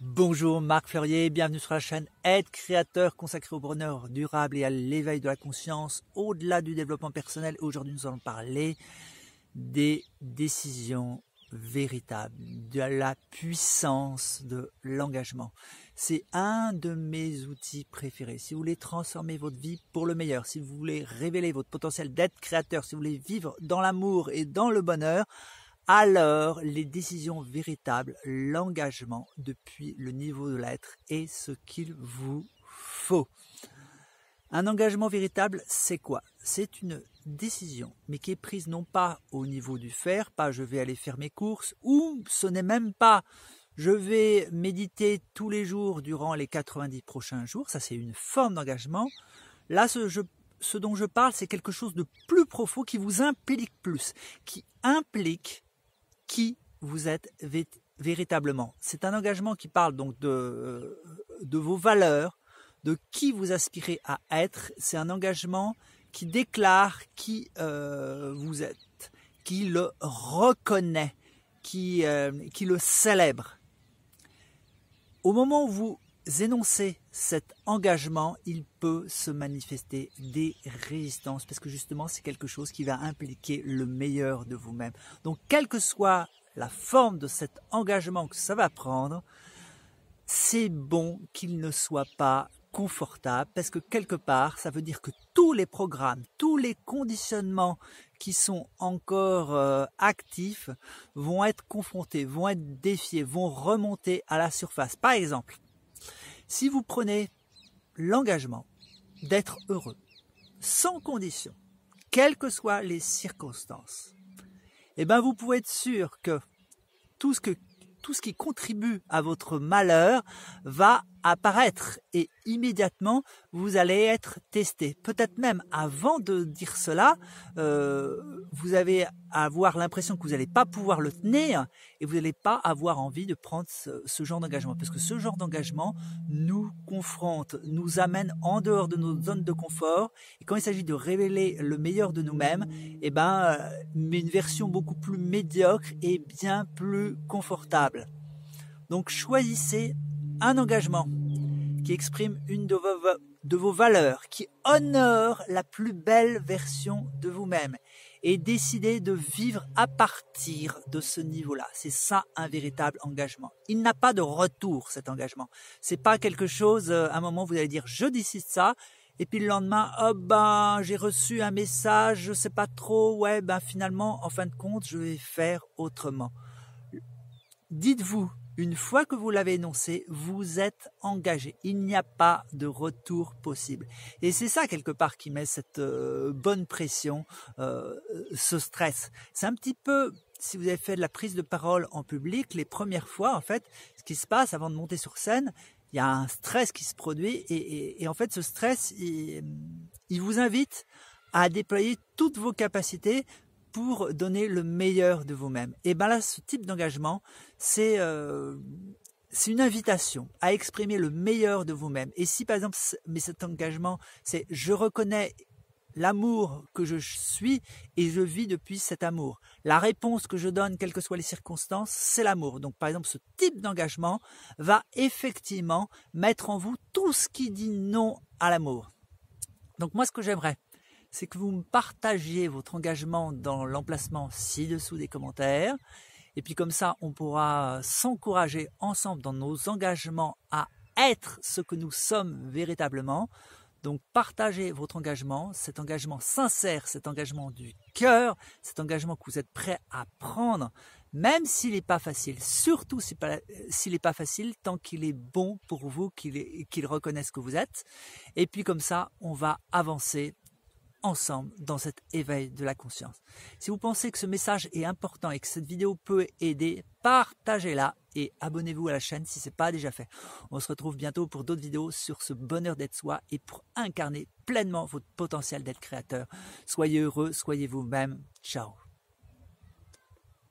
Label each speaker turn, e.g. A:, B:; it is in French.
A: Bonjour Marc Fleurier, bienvenue sur la chaîne Être Créateur consacré au bonheur durable et à l'éveil de la conscience au-delà du développement personnel. Aujourd'hui nous allons parler des décisions véritables, de la puissance de l'engagement. C'est un de mes outils préférés. Si vous voulez transformer votre vie pour le meilleur, si vous voulez révéler votre potentiel d'être créateur, si vous voulez vivre dans l'amour et dans le bonheur, alors les décisions véritables, l'engagement depuis le niveau de l'être est ce qu'il vous faut. Un engagement véritable, c'est quoi C'est une décision, mais qui est prise non pas au niveau du faire, pas je vais aller faire mes courses, ou ce n'est même pas je vais méditer tous les jours durant les 90 prochains jours, ça c'est une forme d'engagement. Là, ce, ce dont je parle, c'est quelque chose de plus profond qui vous implique plus, qui implique qui vous êtes véritablement. C'est un engagement qui parle donc de, euh, de vos valeurs, de qui vous aspirez à être. C'est un engagement qui déclare qui euh, vous êtes, qui le reconnaît, qui, euh, qui le célèbre. Au moment où vous énoncer cet engagement, il peut se manifester des résistances parce que justement c'est quelque chose qui va impliquer le meilleur de vous-même. Donc quelle que soit la forme de cet engagement que ça va prendre, c'est bon qu'il ne soit pas confortable parce que quelque part ça veut dire que tous les programmes, tous les conditionnements qui sont encore euh, actifs vont être confrontés, vont être défiés, vont remonter à la surface. Par exemple, si vous prenez l'engagement d'être heureux, sans condition, quelles que soient les circonstances, eh bien vous pouvez être sûr que tout ce que tout ce qui contribue à votre malheur va apparaître et immédiatement vous allez être testé. Peut-être même avant de dire cela, euh, vous allez avoir l'impression que vous n'allez pas pouvoir le tenir et vous n'allez pas avoir envie de prendre ce, genre d'engagement. Parce que ce genre d'engagement nous confronte, nous amène en dehors de nos zones de confort. Et quand il s'agit de révéler le meilleur de nous-mêmes, eh ben, euh, une version beaucoup plus médiocre et bien plus confortable. Donc choisissez un engagement qui exprime une de vos, valeurs, qui honore la plus belle version de vous-même et décidez de vivre à partir de ce niveau-là. C'est ça un véritable engagement. Il n'a pas de retour cet engagement. C'est pas quelque chose euh, à un moment vous allez dire je décide ça et puis le lendemain oh ben j'ai reçu un message, je sais pas trop, ouais ben finalement en fin de compte, je vais faire autrement dites-vous, une fois que vous l'avez énoncé, vous êtes engagé. Il n'y a pas de retour possible. Et c'est ça quelque part qui met cette euh, bonne pression, euh, ce stress. C'est un petit peu, si vous avez fait de la prise de parole en public, les premières fois, en fait, ce qui se passe avant de monter sur scène, il y a un stress qui se produit et, en fait ce stress, il vous invite à déployer toutes vos capacités pour donner le meilleur de vous-même. Et bien là, ce type d'engagement, c'est euh, c'est une invitation à exprimer le meilleur de vous-même. Et si par exemple, mais cet engagement, c'est je reconnais l'amour que je suis et je vis depuis cet amour. La réponse que je donne, quelles que soient les circonstances, c'est l'amour. Donc par exemple, ce type d'engagement va effectivement mettre en vous tout ce qui dit non à l'amour. Donc moi, ce que j'aimerais, c'est que vous me partagiez votre engagement dans l'emplacement ci-dessous des commentaires. Et puis comme ça, on pourra s'encourager ensemble dans nos engagements à être ce que nous sommes véritablement. Donc partagez votre engagement, cet engagement sincère, cet engagement du cœur, cet engagement que vous êtes prêt à prendre, même s'il n'est pas facile, surtout s'il n'est pas facile, tant qu'il est bon pour vous, qu'il reconnaisse que vous êtes. Et puis comme ça, on va avancer ensemble dans cet éveil de la conscience. Si vous pensez que ce message est important et que cette vidéo peut aider, partagez-la et abonnez-vous à la chaîne si ce n'est pas déjà fait. On se retrouve bientôt pour d'autres vidéos sur ce bonheur d'être soi et pour incarner pleinement votre potentiel d'être créateur. Soyez heureux, soyez vous-même. Ciao